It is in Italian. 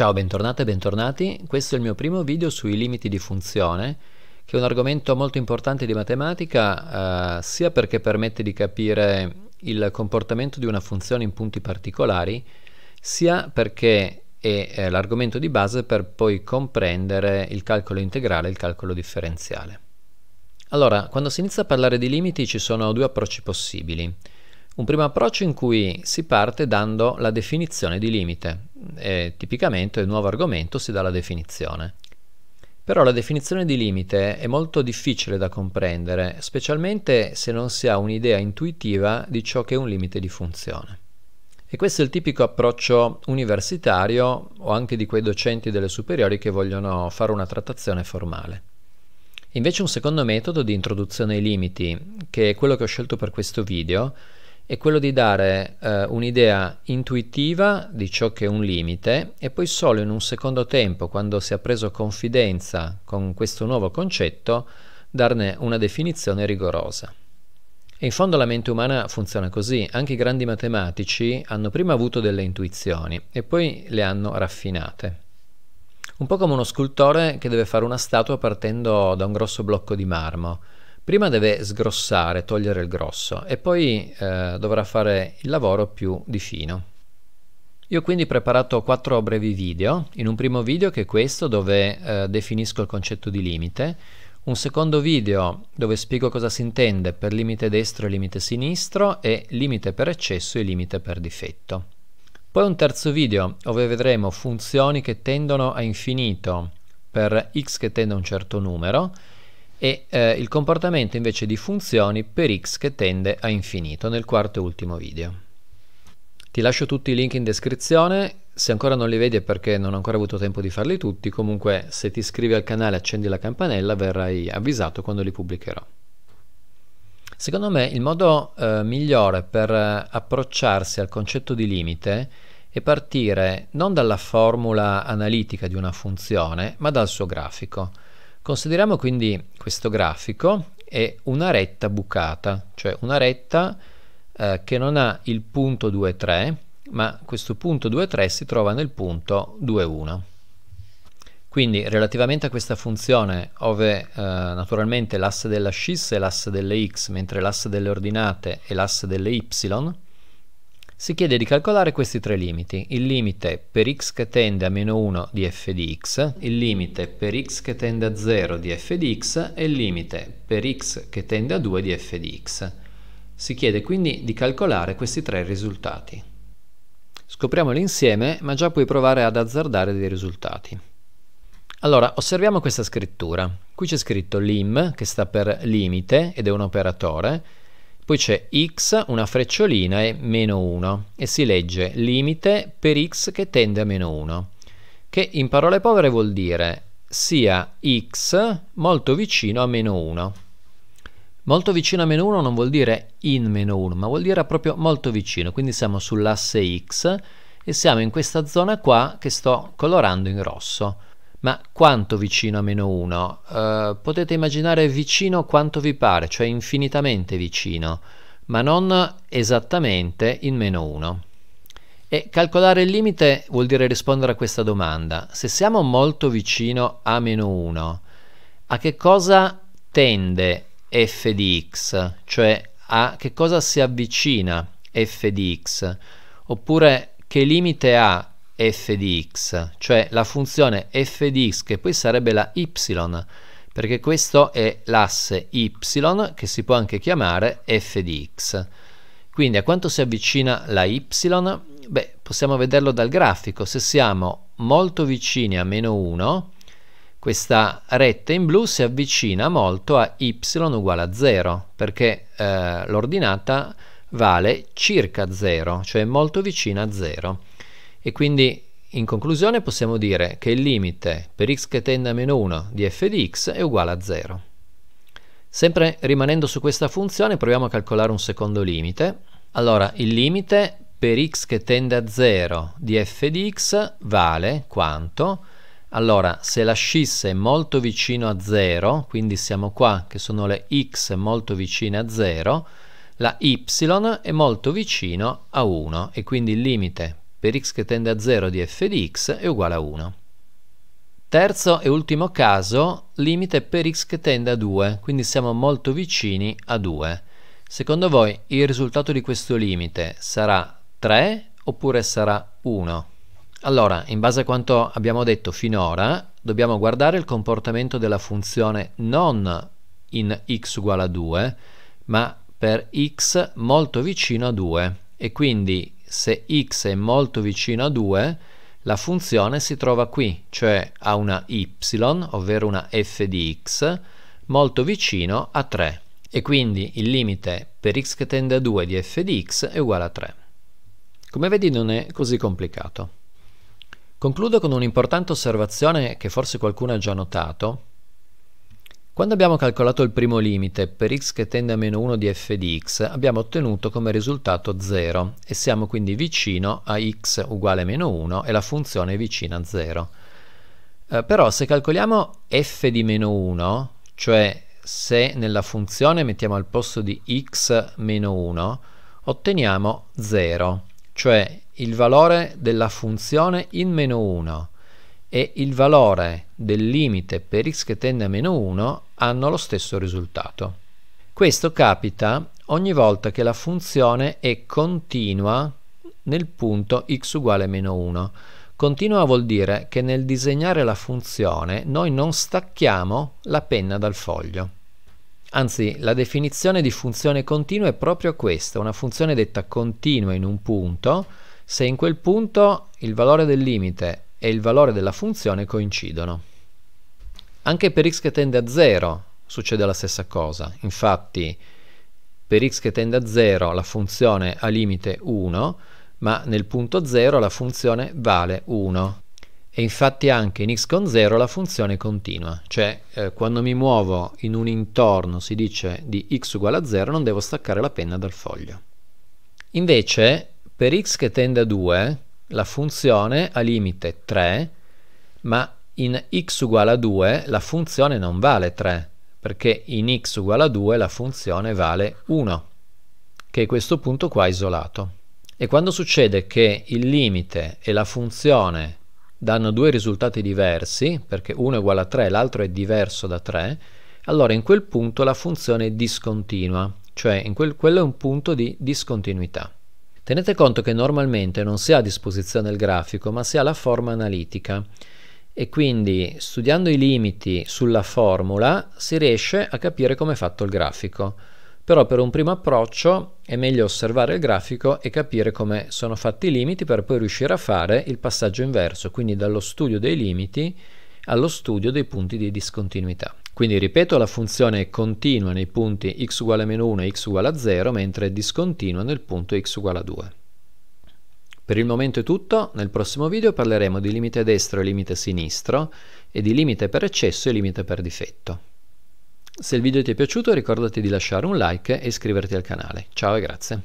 Ciao, bentornate e bentornati. Questo è il mio primo video sui limiti di funzione, che è un argomento molto importante di matematica, eh, sia perché permette di capire il comportamento di una funzione in punti particolari, sia perché è, è l'argomento di base per poi comprendere il calcolo integrale e il calcolo differenziale. Allora, quando si inizia a parlare di limiti ci sono due approcci possibili. Un primo approccio in cui si parte dando la definizione di limite e tipicamente il nuovo argomento si dà la definizione. Però la definizione di limite è molto difficile da comprendere, specialmente se non si ha un'idea intuitiva di ciò che è un limite di funzione. E questo è il tipico approccio universitario o anche di quei docenti delle superiori che vogliono fare una trattazione formale. Invece un secondo metodo di introduzione ai limiti, che è quello che ho scelto per questo video, è quello di dare eh, un'idea intuitiva di ciò che è un limite e poi solo in un secondo tempo, quando si è preso confidenza con questo nuovo concetto, darne una definizione rigorosa. E in fondo la mente umana funziona così, anche i grandi matematici hanno prima avuto delle intuizioni e poi le hanno raffinate. Un po' come uno scultore che deve fare una statua partendo da un grosso blocco di marmo Prima deve sgrossare, togliere il grosso e poi eh, dovrà fare il lavoro più di fino. Io ho quindi preparato quattro brevi video, in un primo video che è questo dove eh, definisco il concetto di limite, un secondo video dove spiego cosa si intende per limite destro e limite sinistro e limite per eccesso e limite per difetto. Poi un terzo video dove vedremo funzioni che tendono a infinito per x che tende a un certo numero e eh, il comportamento invece di funzioni per x che tende a infinito nel quarto e ultimo video. Ti lascio tutti i link in descrizione, se ancora non li vedi è perché non ho ancora avuto tempo di farli tutti, comunque se ti iscrivi al canale e accendi la campanella verrai avvisato quando li pubblicherò. Secondo me il modo eh, migliore per eh, approcciarsi al concetto di limite è partire non dalla formula analitica di una funzione, ma dal suo grafico. Consideriamo quindi questo grafico è una retta bucata, cioè una retta eh, che non ha il punto 2, 3, ma questo punto 2, 3 si trova nel punto 2, 1. Quindi relativamente a questa funzione, ove eh, naturalmente l'asse della scissa è l'asse delle x, mentre l'asse delle ordinate è l'asse delle y, si chiede di calcolare questi tre limiti, il limite per x che tende a meno 1 di f di x, il limite per x che tende a 0 di f di x e il limite per x che tende a 2 di f di x. Si chiede quindi di calcolare questi tre risultati. Scopriamoli insieme, ma già puoi provare ad azzardare dei risultati. Allora, osserviamo questa scrittura. Qui c'è scritto lim, che sta per limite ed è un operatore, poi c'è x, una frecciolina e meno 1 e si legge limite per x che tende a meno 1, che in parole povere vuol dire sia x molto vicino a meno 1. Molto vicino a meno 1 non vuol dire in meno 1, ma vuol dire proprio molto vicino, quindi siamo sull'asse x e siamo in questa zona qua che sto colorando in rosso. Ma quanto vicino a meno 1? Eh, potete immaginare vicino quanto vi pare, cioè infinitamente vicino, ma non esattamente in meno 1. E calcolare il limite vuol dire rispondere a questa domanda. Se siamo molto vicino a meno 1, a che cosa tende f di x? Cioè a che cosa si avvicina f di x? Oppure che limite ha f di x, cioè la funzione f di x che poi sarebbe la y, perché questo è l'asse y che si può anche chiamare f di x. Quindi a quanto si avvicina la y? Beh, possiamo vederlo dal grafico, se siamo molto vicini a meno 1, questa retta in blu si avvicina molto a y uguale a 0, perché eh, l'ordinata vale circa 0, cioè molto vicina a 0. E quindi in conclusione possiamo dire che il limite per x che tende a meno 1 di f di x è uguale a 0. Sempre rimanendo su questa funzione proviamo a calcolare un secondo limite. Allora il limite per x che tende a 0 di f di x vale quanto? Allora se la scissa è molto vicino a 0, quindi siamo qua che sono le x molto vicine a 0, la y è molto vicino a 1 e quindi il limite per x che tende a 0 di f di x è uguale a 1. Terzo e ultimo caso, limite per x che tende a 2, quindi siamo molto vicini a 2. Secondo voi il risultato di questo limite sarà 3 oppure sarà 1? Allora, in base a quanto abbiamo detto finora, dobbiamo guardare il comportamento della funzione non in x uguale a 2, ma per x molto vicino a 2 e quindi se x è molto vicino a 2 la funzione si trova qui, cioè a una y, ovvero una f di x, molto vicino a 3 e quindi il limite per x che tende a 2 di f di x è uguale a 3. Come vedi non è così complicato. Concludo con un'importante osservazione che forse qualcuno ha già notato, quando abbiamo calcolato il primo limite per x che tende a meno 1 di f di x, abbiamo ottenuto come risultato 0 e siamo quindi vicino a x uguale a meno 1 e la funzione è vicina a 0. Eh, però se calcoliamo f di meno 1, cioè se nella funzione mettiamo al posto di x meno 1, otteniamo 0, cioè il valore della funzione in meno 1 e il valore del limite per x che tende a meno 1 hanno lo stesso risultato. Questo capita ogni volta che la funzione è continua nel punto x uguale a meno 1. Continua vuol dire che nel disegnare la funzione noi non stacchiamo la penna dal foglio. Anzi, la definizione di funzione continua è proprio questa, una funzione detta continua in un punto, se in quel punto il valore del limite e il valore della funzione coincidono. Anche per x che tende a 0 succede la stessa cosa, infatti per x che tende a 0 la funzione ha limite 1, ma nel punto 0 la funzione vale 1 e infatti anche in x con 0 la funzione continua, cioè eh, quando mi muovo in un intorno si dice di x uguale a 0 non devo staccare la penna dal foglio. Invece per x che tende a 2 la funzione ha limite 3, ma in x uguale a 2 la funzione non vale 3, perché in x uguale a 2 la funzione vale 1, che è questo punto qua isolato. E quando succede che il limite e la funzione danno due risultati diversi, perché uno è uguale a 3 e l'altro è diverso da 3, allora in quel punto la funzione è discontinua, cioè in quel, quello è un punto di discontinuità. Tenete conto che normalmente non si ha a disposizione il grafico, ma si ha la forma analitica e quindi studiando i limiti sulla formula si riesce a capire come è fatto il grafico. Però per un primo approccio è meglio osservare il grafico e capire come sono fatti i limiti per poi riuscire a fare il passaggio inverso, quindi dallo studio dei limiti allo studio dei punti di discontinuità. Quindi ripeto, la funzione è continua nei punti x uguale a meno 1 e x uguale a 0, mentre è discontinua nel punto x uguale a 2. Per il momento è tutto, nel prossimo video parleremo di limite destro e limite sinistro e di limite per eccesso e limite per difetto. Se il video ti è piaciuto ricordati di lasciare un like e iscriverti al canale. Ciao e grazie.